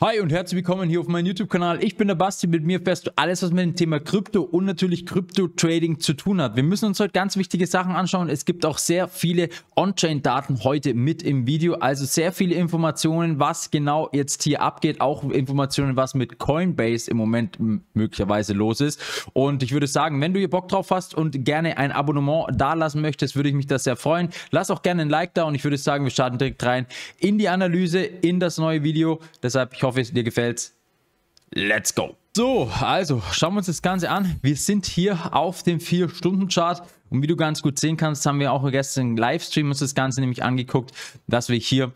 Hi und herzlich willkommen hier auf meinem YouTube-Kanal. Ich bin der Basti, mit mir fährst du alles, was mit dem Thema Krypto und natürlich Krypto-Trading zu tun hat. Wir müssen uns heute ganz wichtige Sachen anschauen. Es gibt auch sehr viele On-Chain-Daten heute mit im Video, also sehr viele Informationen, was genau jetzt hier abgeht, auch Informationen, was mit Coinbase im Moment möglicherweise los ist. Und ich würde sagen, wenn du hier Bock drauf hast und gerne ein Abonnement dalassen möchtest, würde ich mich das sehr freuen. Lass auch gerne ein Like da und ich würde sagen, wir starten direkt rein in die Analyse, in das neue Video. Deshalb, ich hoffe, hoffe, dir gefällt's. Let's go! So, also schauen wir uns das Ganze an. Wir sind hier auf dem 4-Stunden-Chart und wie du ganz gut sehen kannst, haben wir auch gestern im Livestream uns das Ganze nämlich angeguckt, dass wir hier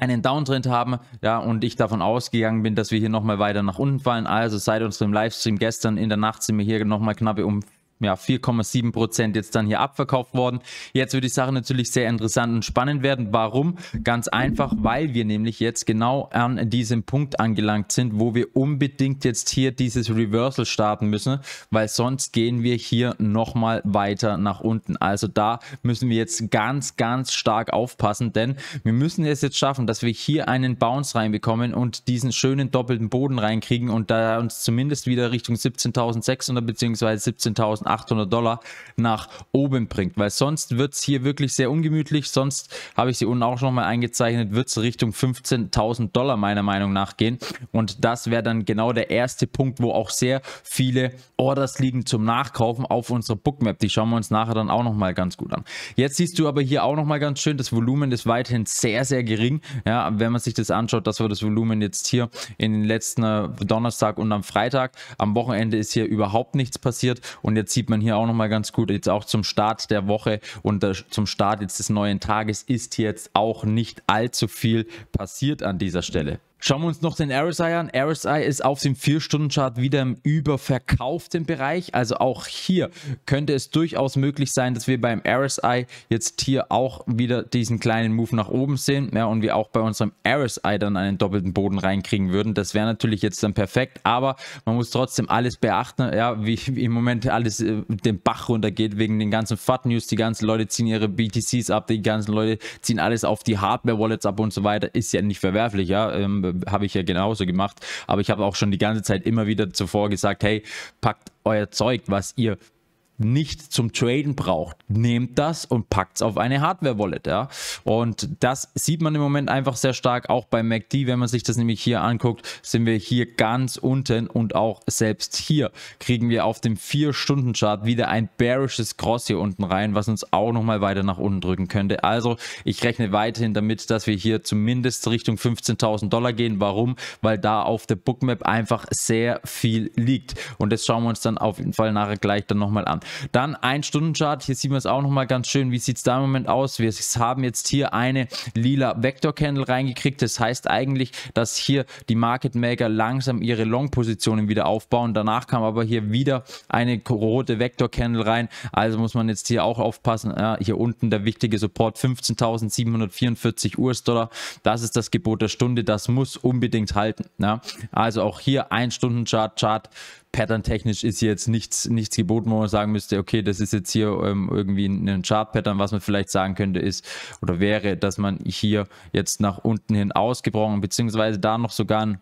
einen Downtrend haben, ja, und ich davon ausgegangen bin, dass wir hier nochmal weiter nach unten fallen. Also seit unserem Livestream gestern in der Nacht sind wir hier nochmal knappe um ja, 4,7 Prozent jetzt dann hier abverkauft worden. Jetzt wird die Sache natürlich sehr interessant und spannend werden. Warum? Ganz einfach, weil wir nämlich jetzt genau an diesem Punkt angelangt sind, wo wir unbedingt jetzt hier dieses Reversal starten müssen, weil sonst gehen wir hier nochmal weiter nach unten. Also da müssen wir jetzt ganz, ganz stark aufpassen, denn wir müssen es jetzt schaffen, dass wir hier einen Bounce reinbekommen und diesen schönen doppelten Boden reinkriegen und da uns zumindest wieder Richtung 17.600 bzw. 17.000 1800 Dollar nach oben bringt, weil sonst wird es hier wirklich sehr ungemütlich, sonst habe ich sie unten auch schon mal eingezeichnet, wird es Richtung 15.000 Dollar meiner Meinung nach gehen und das wäre dann genau der erste Punkt, wo auch sehr viele Orders liegen zum Nachkaufen auf unserer Bookmap, die schauen wir uns nachher dann auch noch mal ganz gut an. Jetzt siehst du aber hier auch noch mal ganz schön, das Volumen ist weiterhin sehr, sehr gering, ja, wenn man sich das anschaut, das war das Volumen jetzt hier in den letzten äh, Donnerstag und am Freitag, am Wochenende ist hier überhaupt nichts passiert und jetzt sieht man hier auch nochmal ganz gut, jetzt auch zum Start der Woche und äh, zum Start jetzt des neuen Tages ist jetzt auch nicht allzu viel passiert an dieser Stelle. Schauen wir uns noch den RSI an. RSI ist auf dem 4-Stunden-Chart wieder im überverkauften Bereich. Also auch hier könnte es durchaus möglich sein, dass wir beim RSI jetzt hier auch wieder diesen kleinen Move nach oben sehen. Ja, und wir auch bei unserem RSI dann einen doppelten Boden reinkriegen würden. Das wäre natürlich jetzt dann perfekt. Aber man muss trotzdem alles beachten, ja, wie, wie im Moment alles äh, den Bach runtergeht wegen den ganzen FAT-News. Die ganzen Leute ziehen ihre BTCs ab, die ganzen Leute ziehen alles auf die Hardware-Wallets ab und so weiter. Ist ja nicht verwerflich, ja. Ähm, äh, habe ich ja genauso gemacht. Aber ich habe auch schon die ganze Zeit immer wieder zuvor gesagt, hey, packt euer Zeug, was ihr nicht zum Traden braucht, nehmt das und packt es auf eine Hardware-Wallet. Ja? Und das sieht man im Moment einfach sehr stark, auch bei MACD, wenn man sich das nämlich hier anguckt, sind wir hier ganz unten und auch selbst hier kriegen wir auf dem 4-Stunden-Chart wieder ein bearishes Cross hier unten rein, was uns auch nochmal weiter nach unten drücken könnte. Also ich rechne weiterhin damit, dass wir hier zumindest Richtung 15.000 Dollar gehen. Warum? Weil da auf der Bookmap einfach sehr viel liegt. Und das schauen wir uns dann auf jeden Fall nachher gleich dann nochmal an. Dann ein Stundenchart. Hier sieht man es auch nochmal ganz schön. Wie sieht es da im Moment aus? Wir haben jetzt hier eine lila Vector Candle reingekriegt. Das heißt eigentlich, dass hier die Market Maker langsam ihre Long-Positionen wieder aufbauen. Danach kam aber hier wieder eine rote Vector Candle rein. Also muss man jetzt hier auch aufpassen. Ja, hier unten der wichtige Support 15.744 US-Dollar. Das ist das Gebot der Stunde. Das muss unbedingt halten. Ja. Also auch hier ein Stundenchart. Chart Pattern-technisch ist jetzt nichts, nichts geboten, wo man sagen müsste, okay, das ist jetzt hier ähm, irgendwie ein Chart-Pattern. Was man vielleicht sagen könnte ist oder wäre, dass man hier jetzt nach unten hin ausgebrochen, beziehungsweise da noch sogar ein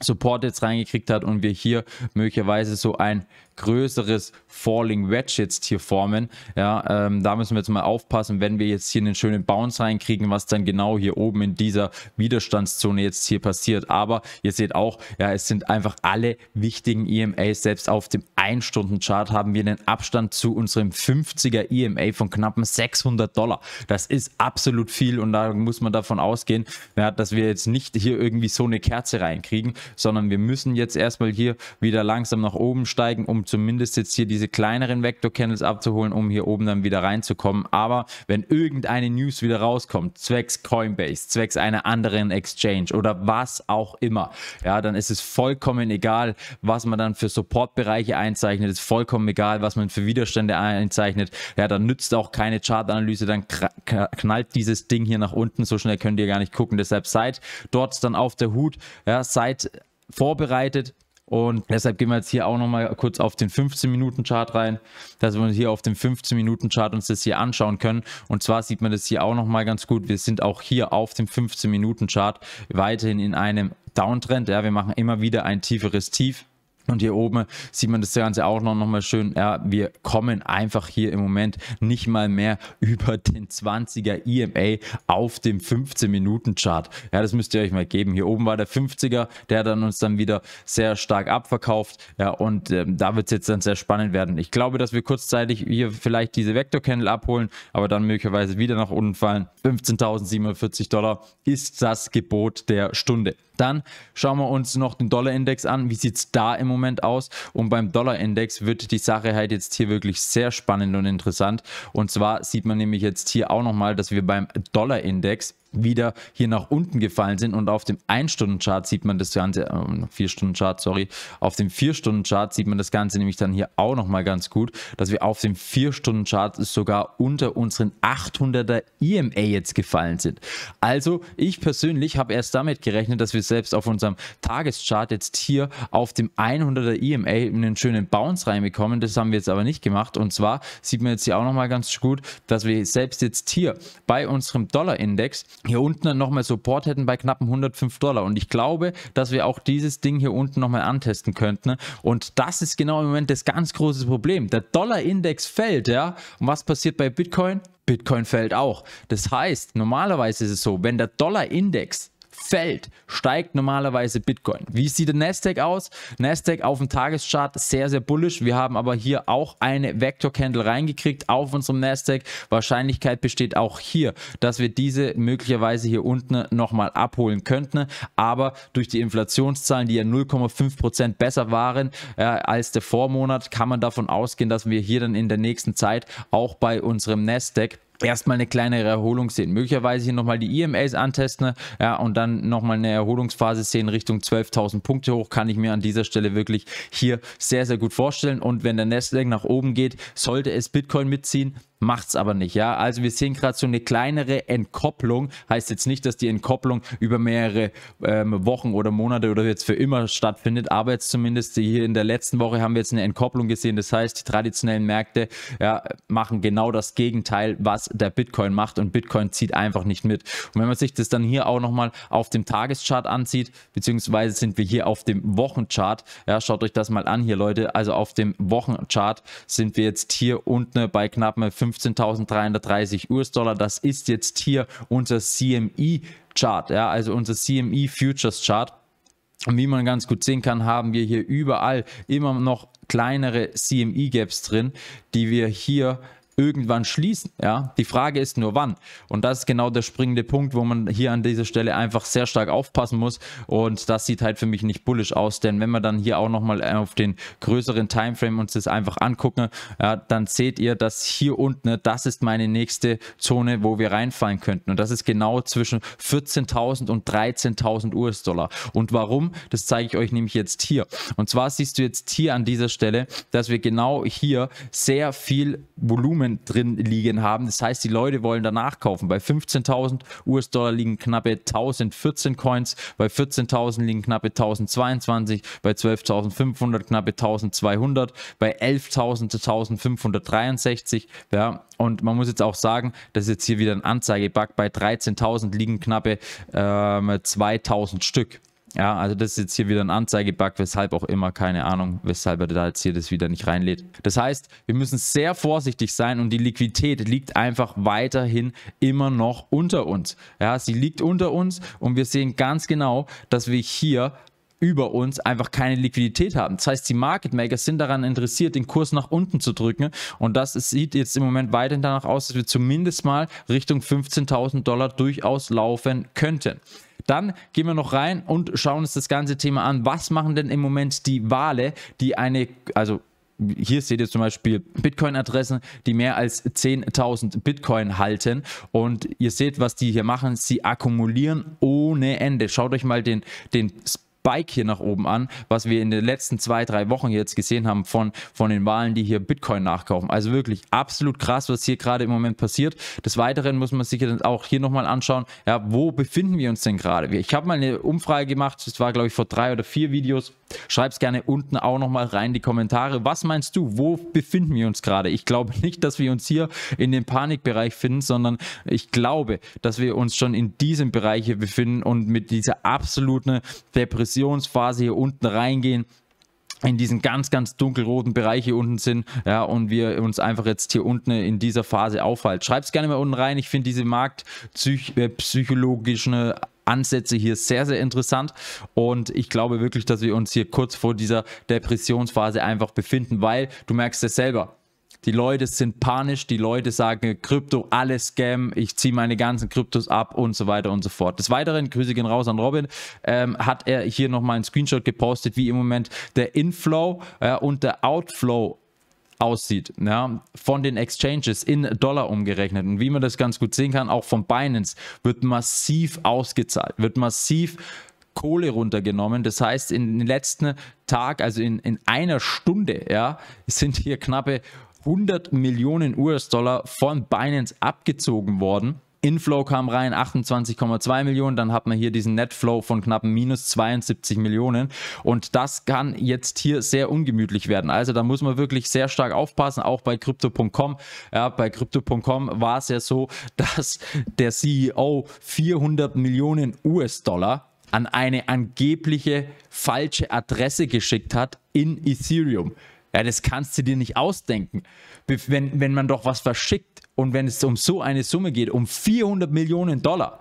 Support jetzt reingekriegt hat und wir hier möglicherweise so ein größeres Falling Wedge jetzt hier formen. Ja, ähm, da müssen wir jetzt mal aufpassen, wenn wir jetzt hier einen schönen Bounce reinkriegen, was dann genau hier oben in dieser Widerstandszone jetzt hier passiert. Aber ihr seht auch, ja, es sind einfach alle wichtigen EMAs. Selbst auf dem 1-Stunden-Chart haben wir einen Abstand zu unserem 50er EMA von knappen 600 Dollar. Das ist absolut viel und da muss man davon ausgehen, ja, dass wir jetzt nicht hier irgendwie so eine Kerze reinkriegen, sondern wir müssen jetzt erstmal hier wieder langsam nach oben steigen, um zumindest jetzt hier diese kleineren Vector Candles abzuholen, um hier oben dann wieder reinzukommen. Aber wenn irgendeine News wieder rauskommt, zwecks Coinbase, zwecks einer anderen Exchange oder was auch immer, ja, dann ist es vollkommen egal, was man dann für Supportbereiche einzeichnet, ist vollkommen egal, was man für Widerstände einzeichnet. Ja, dann nützt auch keine Chartanalyse, dann knallt dieses Ding hier nach unten, so schnell könnt ihr gar nicht gucken. Deshalb seid dort dann auf der Hut, ja, seid vorbereitet, und deshalb gehen wir jetzt hier auch nochmal kurz auf den 15-Minuten-Chart rein, dass wir uns hier auf dem 15-Minuten-Chart uns das hier anschauen können. Und zwar sieht man das hier auch nochmal ganz gut. Wir sind auch hier auf dem 15-Minuten-Chart weiterhin in einem Downtrend. Ja, wir machen immer wieder ein tieferes Tief und hier oben sieht man das Ganze auch noch, noch mal schön. Ja, wir kommen einfach hier im Moment nicht mal mehr über den 20er EMA auf dem 15-Minuten-Chart. Ja, das müsst ihr euch mal geben. Hier oben war der 50er, der dann uns dann wieder sehr stark abverkauft. Ja, und ähm, da wird es jetzt dann sehr spannend werden. Ich glaube, dass wir kurzzeitig hier vielleicht diese Vector-Candle abholen, aber dann möglicherweise wieder nach unten fallen. 15.740 Dollar ist das Gebot der Stunde. Dann schauen wir uns noch den Dollar-Index an. Wie sieht es da im Moment Moment aus. Und beim Dollar-Index wird die Sache halt jetzt hier wirklich sehr spannend und interessant. Und zwar sieht man nämlich jetzt hier auch nochmal, dass wir beim Dollar-Index wieder hier nach unten gefallen sind und auf dem 1-Stunden-Chart sieht man das Ganze, 4-Stunden-Chart, äh, sorry, auf dem 4-Stunden-Chart sieht man das Ganze nämlich dann hier auch nochmal ganz gut, dass wir auf dem 4-Stunden-Chart sogar unter unseren 800er EMA jetzt gefallen sind. Also ich persönlich habe erst damit gerechnet, dass wir selbst auf unserem Tageschart jetzt hier auf dem 100er EMA einen schönen Bounce reinbekommen, das haben wir jetzt aber nicht gemacht und zwar sieht man jetzt hier auch nochmal ganz gut, dass wir selbst jetzt hier bei unserem Dollar-Index hier unten nochmal Support hätten bei knappen 105 Dollar. Und ich glaube, dass wir auch dieses Ding hier unten nochmal antesten könnten. Und das ist genau im Moment das ganz große Problem. Der Dollar-Index fällt, ja. Und was passiert bei Bitcoin? Bitcoin fällt auch. Das heißt, normalerweise ist es so, wenn der Dollar-Index fällt, steigt normalerweise Bitcoin. Wie sieht der Nasdaq aus? Nasdaq auf dem Tageschart sehr, sehr bullisch. Wir haben aber hier auch eine Vector Candle reingekriegt auf unserem Nasdaq. Wahrscheinlichkeit besteht auch hier, dass wir diese möglicherweise hier unten nochmal abholen könnten. Aber durch die Inflationszahlen, die ja 0,5% besser waren äh, als der Vormonat, kann man davon ausgehen, dass wir hier dann in der nächsten Zeit auch bei unserem Nasdaq erstmal eine kleinere Erholung sehen. Möglicherweise hier nochmal die EMAs antesten ja, und dann nochmal eine Erholungsphase sehen Richtung 12.000 Punkte hoch, kann ich mir an dieser Stelle wirklich hier sehr, sehr gut vorstellen. Und wenn der Nasdaq nach oben geht, sollte es Bitcoin mitziehen, macht es aber nicht, ja. Also wir sehen gerade so eine kleinere Entkopplung, heißt jetzt nicht, dass die Entkopplung über mehrere ähm, Wochen oder Monate oder jetzt für immer stattfindet, aber jetzt zumindest hier in der letzten Woche haben wir jetzt eine Entkopplung gesehen, das heißt, die traditionellen Märkte ja, machen genau das Gegenteil, was der Bitcoin macht und Bitcoin zieht einfach nicht mit. Und wenn man sich das dann hier auch nochmal auf dem Tageschart anzieht, beziehungsweise sind wir hier auf dem Wochenchart, ja, schaut euch das mal an hier, Leute, also auf dem Wochenchart sind wir jetzt hier unten bei knapp 5 15.330 US-Dollar. Das ist jetzt hier unser CME-Chart, ja, also unser CME-Futures-Chart. Und wie man ganz gut sehen kann, haben wir hier überall immer noch kleinere CME-Gaps drin, die wir hier irgendwann schließen. Ja? Die Frage ist nur wann. Und das ist genau der springende Punkt, wo man hier an dieser Stelle einfach sehr stark aufpassen muss. Und das sieht halt für mich nicht bullisch aus, denn wenn wir dann hier auch nochmal äh, auf den größeren Timeframe uns das einfach angucken, ja, dann seht ihr, dass hier unten, ne, das ist meine nächste Zone, wo wir reinfallen könnten. Und das ist genau zwischen 14.000 und 13.000 US-Dollar. Und warum? Das zeige ich euch nämlich jetzt hier. Und zwar siehst du jetzt hier an dieser Stelle, dass wir genau hier sehr viel Volumen Unternehmen drin liegen haben. Das heißt, die Leute wollen danach kaufen. Bei 15.000 US-Dollar liegen knappe 1014 Coins, bei 14.000 liegen knappe 1022, bei 12.500 knappe 1200, bei 11.000 1563. Ja, und man muss jetzt auch sagen, das ist jetzt hier wieder ein Anzeigebug. Bei 13.000 liegen knappe ähm, 2000 Stück. Ja, also das ist jetzt hier wieder ein Anzeigebug, weshalb auch immer, keine Ahnung, weshalb er da jetzt hier das wieder nicht reinlädt. Das heißt, wir müssen sehr vorsichtig sein und die Liquidität liegt einfach weiterhin immer noch unter uns. Ja, sie liegt unter uns und wir sehen ganz genau, dass wir hier über uns einfach keine Liquidität haben. Das heißt, die Market Makers sind daran interessiert, den Kurs nach unten zu drücken. Und das sieht jetzt im Moment weiterhin danach aus, dass wir zumindest mal Richtung 15.000 Dollar durchaus laufen könnten. Dann gehen wir noch rein und schauen uns das ganze Thema an. Was machen denn im Moment die Wale, die eine, also hier seht ihr zum Beispiel Bitcoin-Adressen, die mehr als 10.000 Bitcoin halten. Und ihr seht, was die hier machen. Sie akkumulieren ohne Ende. Schaut euch mal den, den Spike hier nach oben an, was wir in den letzten zwei, drei Wochen jetzt gesehen haben von, von den Wahlen, die hier Bitcoin nachkaufen. Also wirklich absolut krass, was hier gerade im Moment passiert. Des Weiteren muss man sich dann auch hier nochmal anschauen, ja, wo befinden wir uns denn gerade? Ich habe mal eine Umfrage gemacht, das war glaube ich vor drei oder vier Videos Schreib es gerne unten auch nochmal rein in die Kommentare. Was meinst du, wo befinden wir uns gerade? Ich glaube nicht, dass wir uns hier in dem Panikbereich finden, sondern ich glaube, dass wir uns schon in diesem Bereich hier befinden und mit dieser absoluten Depressionsphase hier unten reingehen in diesen ganz, ganz dunkelroten Bereich hier unten sind, ja, und wir uns einfach jetzt hier unten in dieser Phase aufhalten. Schreib es gerne mal unten rein. Ich finde diese marktpsychologischen äh, Ansätze hier sehr, sehr interessant. Und ich glaube wirklich, dass wir uns hier kurz vor dieser Depressionsphase einfach befinden, weil du merkst es selber. Die Leute sind panisch, die Leute sagen Krypto, alles Scam, ich ziehe meine ganzen Kryptos ab und so weiter und so fort. Des Weiteren, Grüße gehen raus an Robin, ähm, hat er hier nochmal einen Screenshot gepostet, wie im Moment der Inflow äh, und der Outflow aussieht, ja, von den Exchanges in Dollar umgerechnet und wie man das ganz gut sehen kann, auch von Binance wird massiv ausgezahlt, wird massiv Kohle runtergenommen. Das heißt, in den letzten Tag, also in, in einer Stunde, ja, sind hier knappe 100 Millionen US-Dollar von Binance abgezogen worden. Inflow kam rein, 28,2 Millionen. Dann hat man hier diesen Netflow von knappen minus 72 Millionen. Und das kann jetzt hier sehr ungemütlich werden. Also da muss man wirklich sehr stark aufpassen, auch bei Crypto.com. Ja, bei Crypto.com war es ja so, dass der CEO 400 Millionen US-Dollar an eine angebliche falsche Adresse geschickt hat in Ethereum. Ja, das kannst du dir nicht ausdenken. Wenn, wenn man doch was verschickt und wenn es um so eine Summe geht, um 400 Millionen Dollar,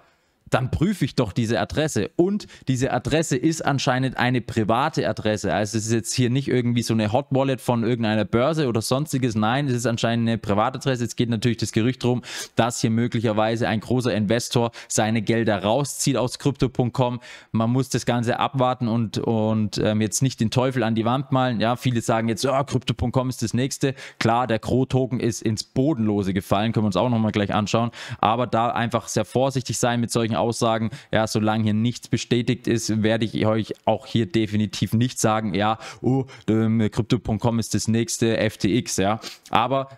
dann prüfe ich doch diese Adresse. Und diese Adresse ist anscheinend eine private Adresse. Also es ist jetzt hier nicht irgendwie so eine Hot Wallet von irgendeiner Börse oder sonstiges. Nein, es ist anscheinend eine private Adresse. Jetzt geht natürlich das Gerücht darum, dass hier möglicherweise ein großer Investor seine Gelder rauszieht aus Crypto.com. Man muss das Ganze abwarten und, und ähm, jetzt nicht den Teufel an die Wand malen. Ja, viele sagen jetzt, oh, Crypto.com ist das nächste. Klar, der Crow-Token ist ins Bodenlose gefallen. Können wir uns auch nochmal gleich anschauen. Aber da einfach sehr vorsichtig sein mit solchen Aussagen, ja, solange hier nichts bestätigt ist, werde ich euch auch hier definitiv nicht sagen, ja, oh, ähm, Crypto.com ist das nächste FTX, ja. Aber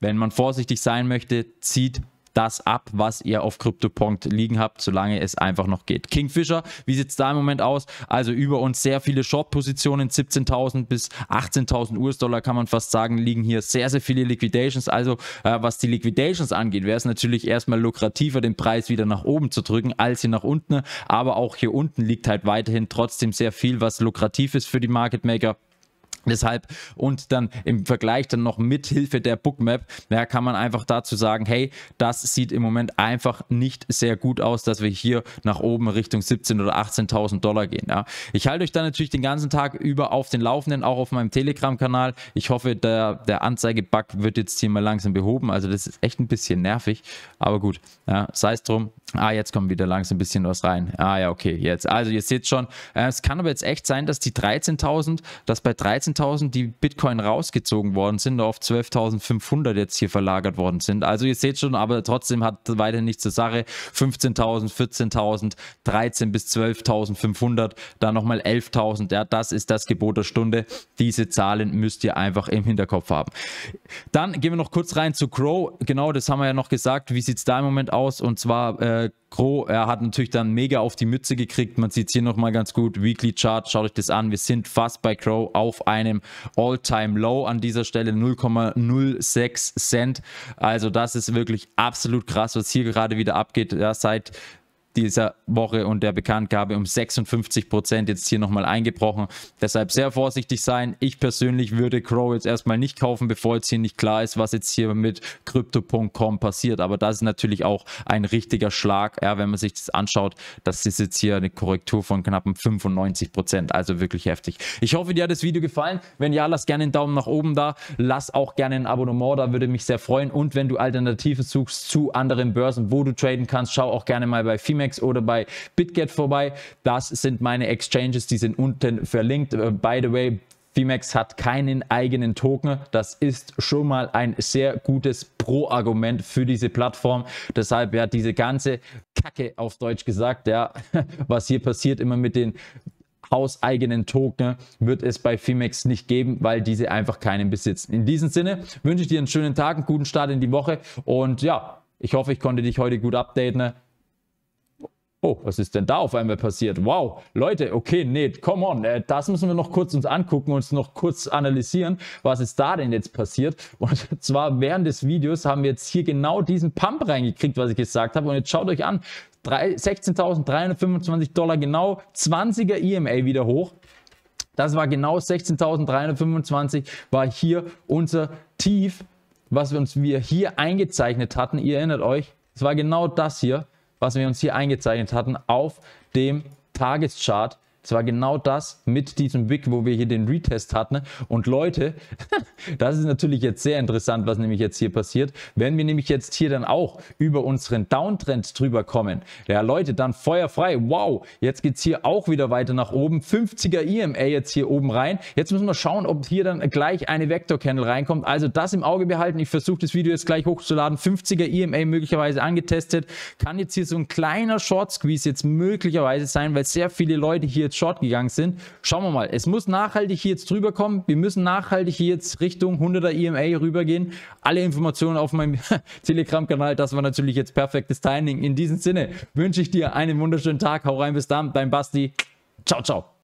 wenn man vorsichtig sein möchte, zieht das ab, was ihr auf CryptoPonk liegen habt, solange es einfach noch geht. Kingfisher, wie sieht es da im Moment aus? Also über uns sehr viele Short-Positionen, 17.000 bis 18.000 US-Dollar kann man fast sagen, liegen hier sehr, sehr viele Liquidations. Also äh, was die Liquidations angeht, wäre es natürlich erstmal lukrativer, den Preis wieder nach oben zu drücken, als hier nach unten. Aber auch hier unten liegt halt weiterhin trotzdem sehr viel, was lukrativ ist für die Market Maker. Deshalb und dann im Vergleich dann noch mit Hilfe der Bookmap, ja, kann man einfach dazu sagen, hey, das sieht im Moment einfach nicht sehr gut aus, dass wir hier nach oben Richtung 17 oder 18.000 Dollar gehen. Ja. Ich halte euch dann natürlich den ganzen Tag über auf den Laufenden, auch auf meinem Telegram-Kanal. Ich hoffe, der, der Anzeige-Bug wird jetzt hier mal langsam behoben. Also das ist echt ein bisschen nervig, aber gut, ja, sei es drum. Ah, jetzt kommt wieder langsam ein bisschen was rein. Ah ja, okay, jetzt. Also ihr seht schon, äh, es kann aber jetzt echt sein, dass die 13.000, dass bei 13.000 14.000, die Bitcoin rausgezogen worden sind, auf 12.500 jetzt hier verlagert worden sind. Also ihr seht schon, aber trotzdem hat weiter nichts zur Sache. 15.000, 14.000, 13 bis 12.500, dann nochmal 11.000. Ja, das ist das Gebot der Stunde. Diese Zahlen müsst ihr einfach im Hinterkopf haben. Dann gehen wir noch kurz rein zu Grow. Genau, das haben wir ja noch gesagt. Wie sieht es da im Moment aus? Und zwar äh, Gro, er hat natürlich dann mega auf die Mütze gekriegt. Man sieht es hier nochmal ganz gut. Weekly Chart, schaut euch das an. Wir sind fast bei Crow auf einem All-Time-Low an dieser Stelle 0,06 Cent. Also das ist wirklich absolut krass, was hier gerade wieder abgeht. Ja, seit dieser Woche und der Bekanntgabe um 56 Prozent jetzt hier nochmal eingebrochen. Deshalb sehr vorsichtig sein. Ich persönlich würde Crow jetzt erstmal nicht kaufen, bevor jetzt hier nicht klar ist, was jetzt hier mit Crypto.com passiert. Aber das ist natürlich auch ein richtiger Schlag, ja, wenn man sich das anschaut. Das ist jetzt hier eine Korrektur von knappen 95 Prozent. Also wirklich heftig. Ich hoffe, dir hat das Video gefallen. Wenn ja, lass gerne einen Daumen nach oben da. Lass auch gerne ein Abonnement da, würde mich sehr freuen. Und wenn du Alternativen suchst zu anderen Börsen, wo du traden kannst, schau auch gerne mal bei Female Bitfinex oder bei Bitget vorbei. Das sind meine Exchanges, die sind unten verlinkt. Äh, by the way, VMAX hat keinen eigenen Token. Das ist schon mal ein sehr gutes Pro-Argument für diese Plattform. Deshalb ja diese ganze Kacke auf Deutsch gesagt, ja, was hier passiert immer mit den hauseigenen Token wird es bei Fimex nicht geben, weil diese einfach keinen besitzen. In diesem Sinne wünsche ich dir einen schönen Tag, einen guten Start in die Woche und ja, ich hoffe, ich konnte dich heute gut updaten. Oh, was ist denn da auf einmal passiert? Wow, Leute, okay, nee, come on, äh, das müssen wir noch kurz uns angucken, uns noch kurz analysieren, was ist da denn jetzt passiert? Und zwar während des Videos haben wir jetzt hier genau diesen Pump reingekriegt, was ich gesagt habe. Und jetzt schaut euch an, 16.325 Dollar genau, 20er EMA wieder hoch. Das war genau 16.325, war hier unser Tief, was wir uns wir hier eingezeichnet hatten. Ihr erinnert euch, es war genau das hier was wir uns hier eingezeichnet hatten, auf dem Tageschart es war genau das mit diesem Wick, wo wir hier den Retest hatten. Und Leute, das ist natürlich jetzt sehr interessant, was nämlich jetzt hier passiert. Wenn wir nämlich jetzt hier dann auch über unseren Downtrend drüber kommen, ja Leute, dann feuerfrei. Wow, jetzt geht es hier auch wieder weiter nach oben. 50er EMA jetzt hier oben rein. Jetzt müssen wir schauen, ob hier dann gleich eine Vector Candle reinkommt. Also das im Auge behalten. Ich versuche das Video jetzt gleich hochzuladen. 50er EMA möglicherweise angetestet. Kann jetzt hier so ein kleiner Short Squeeze jetzt möglicherweise sein, weil sehr viele Leute hier jetzt Short gegangen sind. Schauen wir mal. Es muss nachhaltig hier jetzt drüber kommen. Wir müssen nachhaltig hier jetzt Richtung 100er EMA rübergehen. Alle Informationen auf meinem Telegram-Kanal. Das war natürlich jetzt perfektes Timing. In diesem Sinne wünsche ich dir einen wunderschönen Tag. Hau rein, bis dann. Dein Basti. Ciao, ciao.